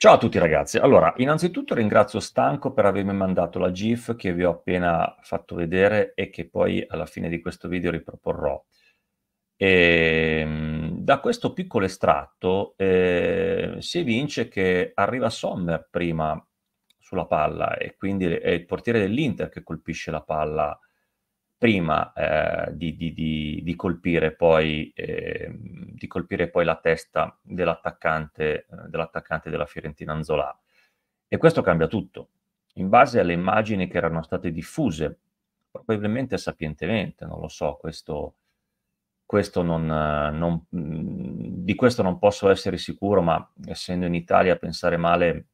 Ciao a tutti ragazzi, allora innanzitutto ringrazio Stanco per avermi mandato la GIF che vi ho appena fatto vedere e che poi alla fine di questo video riproporrò. E, ehm, da questo piccolo estratto eh, si evince che arriva Sommer prima sulla palla e quindi è il portiere dell'Inter che colpisce la palla prima eh, di, di, di, di, colpire poi eh, di colpire poi la testa dell'attaccante, eh, dell'attaccante della Fiorentina Anzolà. E questo cambia tutto. In base alle immagini che erano state diffuse, probabilmente sapientemente, non lo so, questo, questo non, eh, non, mm, di questo non posso essere sicuro, ma essendo in Italia pensare male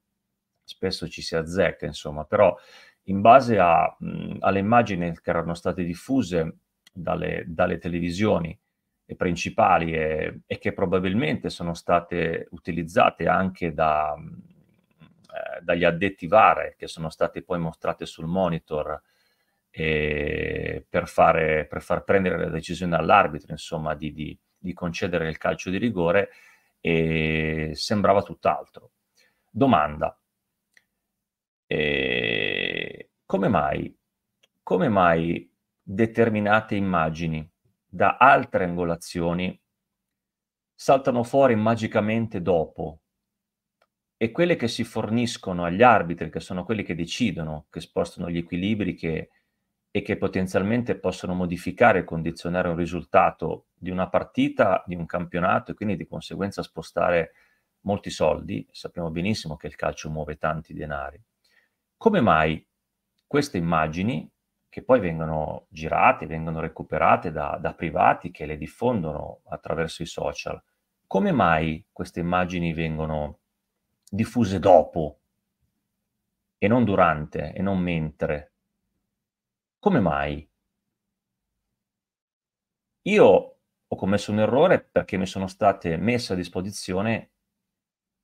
spesso ci si azzecca, insomma, però in base a, mh, mm, alle immagini che erano state diffuse dalle, dalle televisioni principali e, e, che probabilmente sono state utilizzate anche da, eh, dagli addetti VARE che sono state poi mostrate sul monitor eh, per, fare, per, far prendere la decisione all'arbitro insomma di, di, di concedere il calcio di rigore e sembrava tutt'altro. Domanda. E come mai, come mai determinate immagini da altre angolazioni saltano fuori magicamente dopo e quelle che si forniscono agli arbitri, che sono quelli che decidono, che spostano gli equilibri che, e che potenzialmente possono modificare e condizionare un risultato di una partita, di un campionato e quindi di conseguenza spostare molti soldi, sappiamo benissimo che il calcio muove tanti denari. Come mai queste immagini che poi vengono girate, vengono recuperate da, da privati che le diffondono attraverso i social. Come mai queste immagini vengono diffuse dopo e non durante e non mentre? Come mai? Io ho commesso un errore perché mi sono state messe a disposizione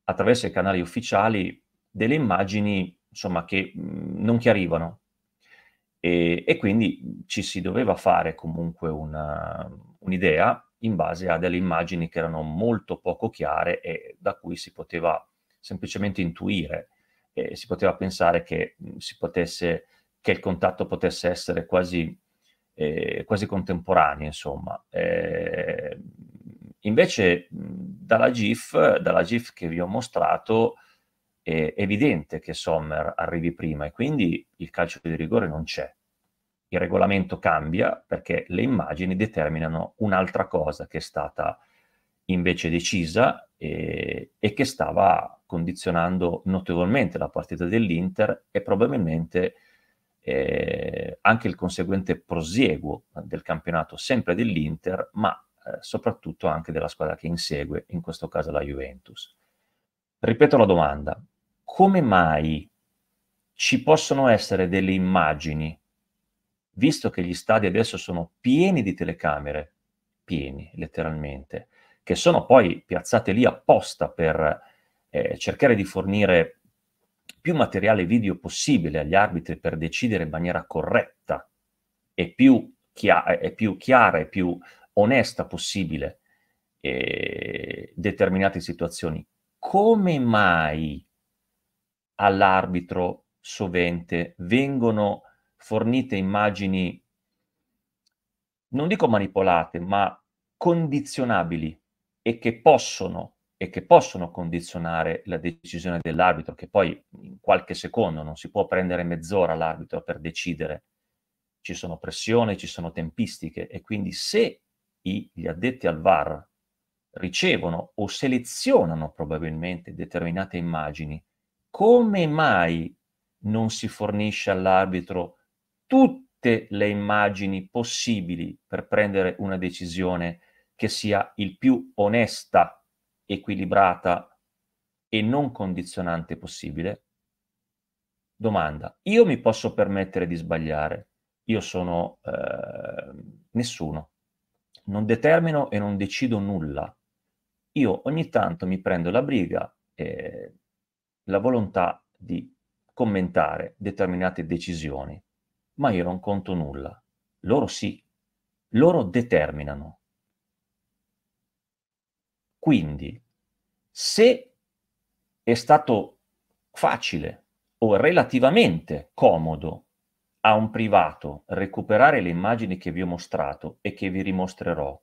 attraverso i canali ufficiali delle immagini insomma, che mm, non chiarivano, e, e quindi mhmm, ci si doveva fare comunque una, un'idea in base a delle immagini che erano molto poco chiare e da cui si poteva semplicemente intuire e si poteva pensare che, mhmm, potesse, che il contatto potesse essere quasi, eh, quasi contemporaneo, insomma. Eh, invece mhmm, dalla GIF, dalla GIF che vi ho mostrato, è evidente che Sommer arrivi prima e quindi il calcio di rigore non c'è. Il regolamento cambia perché le immagini determinano un'altra cosa che è stata invece decisa e, e che stava condizionando notevolmente la partita dell'Inter e probabilmente eh, anche il conseguente prosieguo del campionato sempre dell'Inter, ma eh, soprattutto anche della squadra che insegue, in questo caso la Juventus. Ripeto la domanda, come mai ci possono essere delle immagini, visto che gli stadi adesso sono pieni di telecamere, pieni letteralmente, che sono poi piazzate lì apposta per eh, cercare di fornire più materiale video possibile agli arbitri per decidere in maniera corretta e più, chia- e più chiara e più onesta possibile eh, determinate situazioni. Come mai all'arbitro sovente vengono fornite immagini, non dico manipolate, ma condizionabili e che possono e che possono condizionare la decisione dell'arbitro, che poi in qualche secondo non si può prendere mezz'ora l'arbitro per decidere. Ci sono pressioni, ci sono tempistiche e quindi se gli addetti al VAR ricevono o selezionano probabilmente determinate immagini come mai non si fornisce all'arbitro tutte le immagini possibili per prendere una decisione che sia il più onesta, equilibrata e non condizionante possibile? Domanda, io mi posso permettere di sbagliare, io sono eh, nessuno, non determino e non decido nulla. Io ogni tanto mi prendo la briga, eh, la volontà di commentare determinate decisioni, ma io non conto nulla. Loro sì, loro determinano. Quindi, se è stato facile o relativamente comodo a un privato recuperare le immagini che vi ho mostrato e che vi rimostrerò,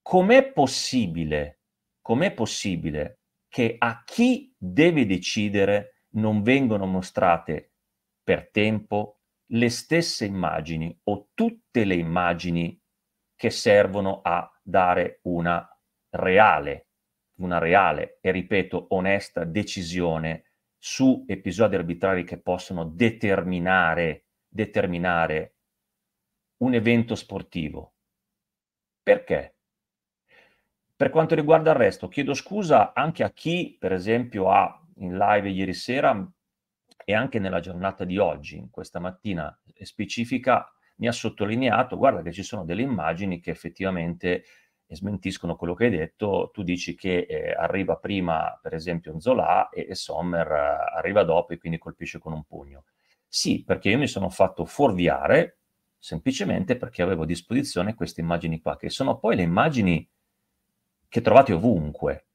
com'è possibile, com'è possibile che a chi deve decidere non vengono mostrate per tempo le stesse immagini o tutte le immagini che servono a dare una reale, una reale e ripeto onesta decisione su episodi arbitrari che possono determinare, determinare un evento sportivo. Perché? Per quanto riguarda il resto, chiedo scusa anche a chi, per esempio, ha in live ieri sera e anche nella giornata di oggi, questa mattina specifica, mi ha sottolineato, guarda che ci sono delle immagini che effettivamente eh, smentiscono quello che hai detto, tu dici che eh, arriva prima, per esempio, Zola e, e Sommer eh, arriva dopo e quindi colpisce con un pugno. Sì, perché io mi sono fatto fuorviare semplicemente perché avevo a disposizione queste immagini qua, che sono poi le immagini che trovate ovunque.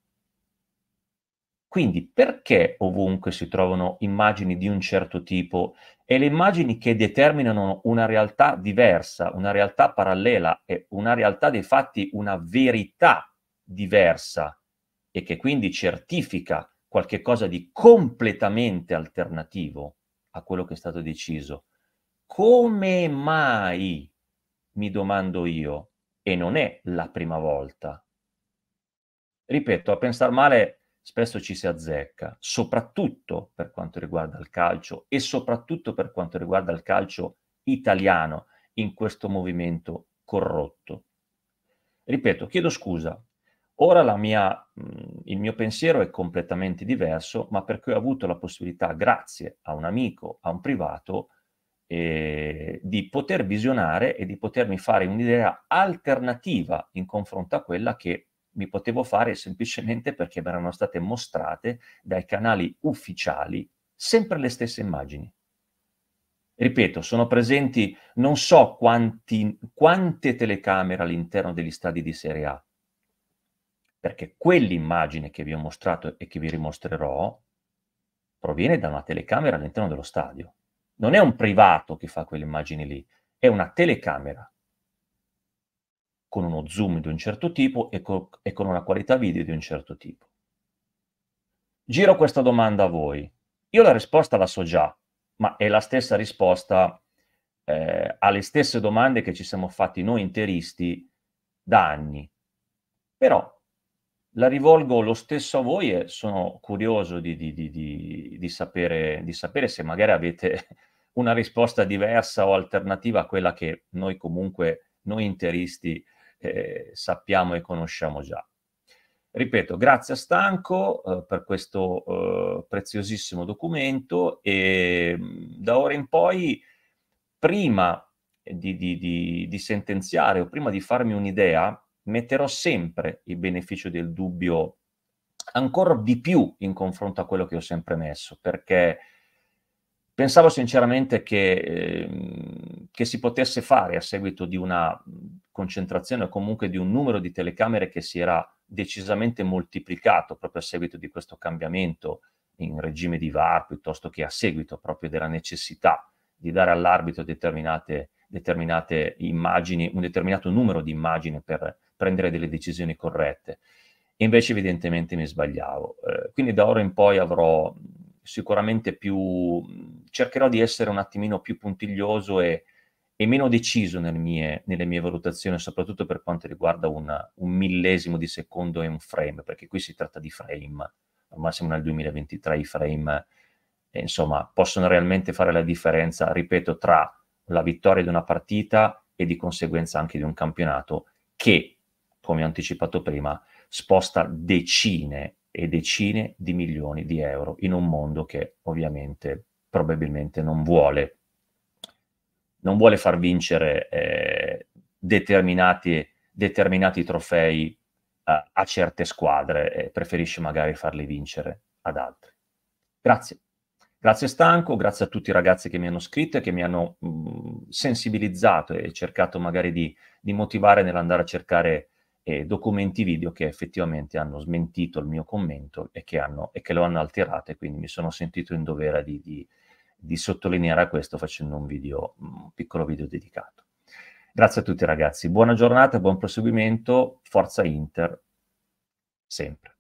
Quindi perché ovunque si trovano immagini di un certo tipo e le immagini che determinano una realtà diversa, una realtà parallela e una realtà dei fatti, una verità diversa e che quindi certifica qualche cosa di completamente alternativo a quello che è stato deciso. Come mai, mi domando io, e non è la prima volta, ripeto, a pensare male spesso ci si azzecca, soprattutto per quanto riguarda il calcio e soprattutto per quanto riguarda il calcio italiano in questo movimento corrotto. Ripeto, chiedo scusa. Ora mia, il mio pensiero è completamente diverso, ma perché ho avuto la possibilità, grazie a un amico, a un privato, eh, di poter visionare e di potermi fare un'idea alternativa in confronto a quella che mi potevo fare semplicemente perché mi erano state mostrate dai canali ufficiali sempre le stesse immagini. Ripeto, sono presenti non so quanti, quante telecamere all'interno degli stadi di Serie A, perché quell'immagine che vi ho mostrato e che vi rimostrerò proviene da una telecamera all'interno dello stadio. Non è un privato che fa quelle immagini lì, è una telecamera con uno zoom di un certo tipo e, co- e con una qualità video di un certo tipo. Giro questa domanda a voi. Io la risposta la so già, ma è la stessa risposta eh, alle stesse domande che ci siamo fatti noi interisti da anni. Però la rivolgo lo stesso a voi e sono curioso di, di, di, sapere, di, sapere, se magari avete una risposta diversa o alternativa a quella che noi comunque, noi interisti, eh, sappiamo e conosciamo già. Ripeto, grazie a Stanco eh, per questo eh, preziosissimo documento e mm, da ora in poi, prima di, di, di, di sentenziare o prima di farmi un'idea, metterò sempre il beneficio del dubbio ancora di più in confronto a quello che ho sempre messo, perché pensavo sinceramente che eh, che si potesse fare a seguito di una concentrazione o comunque di un numero di telecamere che si era decisamente moltiplicato proprio a seguito di questo cambiamento in regime di VAR piuttosto che a seguito proprio della necessità di dare all'arbitro determinate, determinate immagini, un determinato numero di immagini per prendere delle decisioni corrette. E invece evidentemente mi sbagliavo. Eh, quindi da ora in poi avrò sicuramente più, cercherò di essere un attimino più puntiglioso e e meno deciso nelle mie, nelle mie, valutazioni, soprattutto per quanto riguarda una, un millesimo di secondo e un frame, perché qui si tratta di frame, al massimo nel 2023, i frame eh, insomma, possono realmente fare la differenza, ripeto, tra la vittoria di una partita e di conseguenza anche di un campionato che, come ho anticipato prima, sposta decine e decine di milioni di euro in un mondo che ovviamente probabilmente non vuole non vuole far vincere eh, determinati, determinati, trofei eh, a certe squadre e preferisce magari farli vincere ad altri. Grazie. Grazie Stanco, grazie a tutti i ragazzi che mi hanno scritto e che mi hanno mh, mm, sensibilizzato e cercato magari di, di motivare nell'andare a cercare eh, documenti video che effettivamente hanno smentito il mio commento e che, hanno, e che lo hanno alterato e quindi mi sono sentito in dovere di, di di sottolineare questo facendo un, video, un piccolo video dedicato. Grazie a tutti ragazzi, buona giornata, buon proseguimento, forza Inter, sempre.